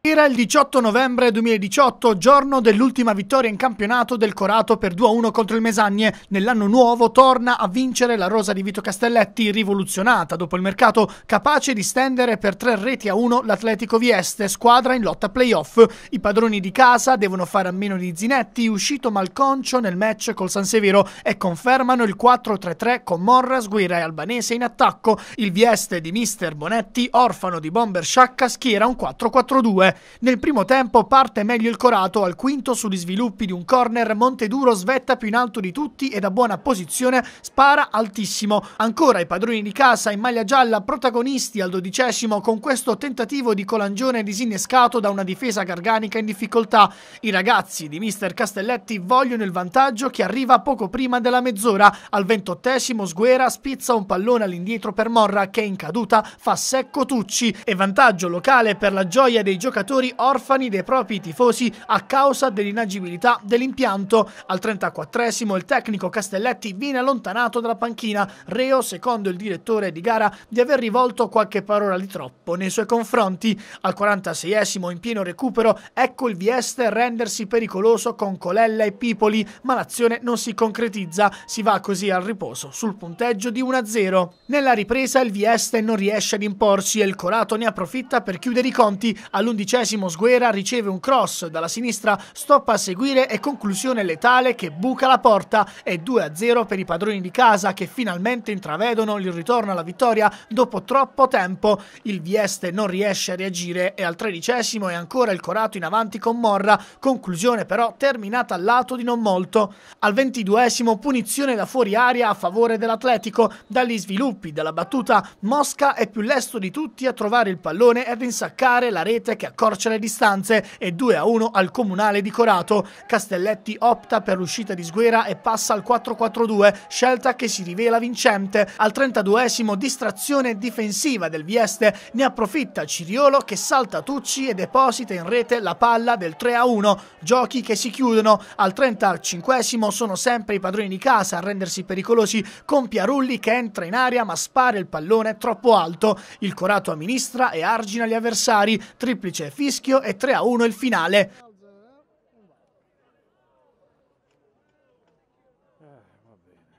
Era il 18 novembre 2018, giorno dell'ultima vittoria in campionato del Corato per 2-1 contro il Mesagne. Nell'anno nuovo torna a vincere la rosa di Vito Castelletti, rivoluzionata dopo il mercato, capace di stendere per tre reti a uno l'Atletico Vieste, squadra in lotta playoff. I padroni di casa devono fare a meno di Zinetti, uscito malconcio nel match col San Severo, e confermano il 4-3-3 con Morra, Guira e Albanese in attacco. Il Vieste di mister Bonetti, orfano di bomber Sciacca, schiera un 4-4-2. 2. Nel primo tempo parte meglio il Corato al quinto sugli sviluppi di un corner, Monteduro svetta più in alto di tutti e da buona posizione spara altissimo. Ancora i padroni di casa in maglia gialla protagonisti al dodicesimo con questo tentativo di Colangione disinnescato da una difesa garganica in difficoltà. I ragazzi di mister Castelletti vogliono il vantaggio che arriva poco prima della mezz'ora. Al ventottesimo Sguera spizza un pallone all'indietro per Morra che in caduta fa secco Tucci e vantaggio locale per la gioia dei giocatori giocatori orfani dei propri tifosi a causa dell'inagibilità dell'impianto. Al 34esimo il tecnico Castelletti viene allontanato dalla panchina, reo secondo il direttore di gara di aver rivolto qualche parola di troppo nei suoi confronti. Al 46esimo in pieno recupero ecco il Vieste rendersi pericoloso con Colella e Pipoli, ma l'azione non si concretizza, si va così al riposo sul punteggio di 1-0. Nella ripresa il Vieste non riesce ad imporsi e il Corato ne approfitta per chiudere i conti all'11 dodicesimo Sguera riceve un cross dalla sinistra, stop a seguire e conclusione letale che buca la porta. È 2-0 per i padroni di casa che finalmente intravedono il ritorno alla vittoria dopo troppo tempo. Il Vieste non riesce a reagire e al tredicesimo è ancora il Corato in avanti con Morra, conclusione però terminata al lato di non molto. Al ventiduesimo punizione da fuori aria a favore dell'Atletico, dagli sviluppi della battuta Mosca è più lesto di tutti a trovare il pallone e insaccare la rete che ha accorcia le distanze e 2 a 1 al Comunale di Corato. Castelletti opta per l'uscita di Sguera e passa al 4-4-2, scelta che si rivela vincente. Al 32esimo distrazione difensiva del Vieste, ne approfitta Ciriolo che salta Tucci e deposita in rete la palla del 3-1, giochi che si chiudono. Al 35esimo sono sempre i padroni di casa a rendersi pericolosi con Piarulli che entra in aria ma spara il pallone troppo alto. Il Corato amministra e argina gli avversari, triplice fischio e 3 a 1 il finale. Eh,